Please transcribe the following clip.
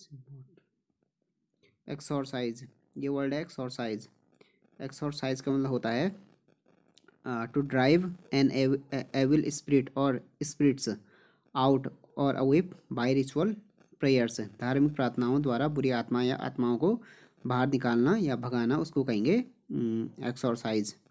it's exorcise ये word है exorcise exorcise का मतलब होता है to drive an evil spirit और स्प्रिट्स आउट और अवेप बाई रिचुअल प्रेयर्स धार्मिक प्रार्थनाओं द्वारा बुरी आत्मा या आत्माओं को बाहर निकालना या भगाना उसको कहेंगे एक्सरसाइज हम्म,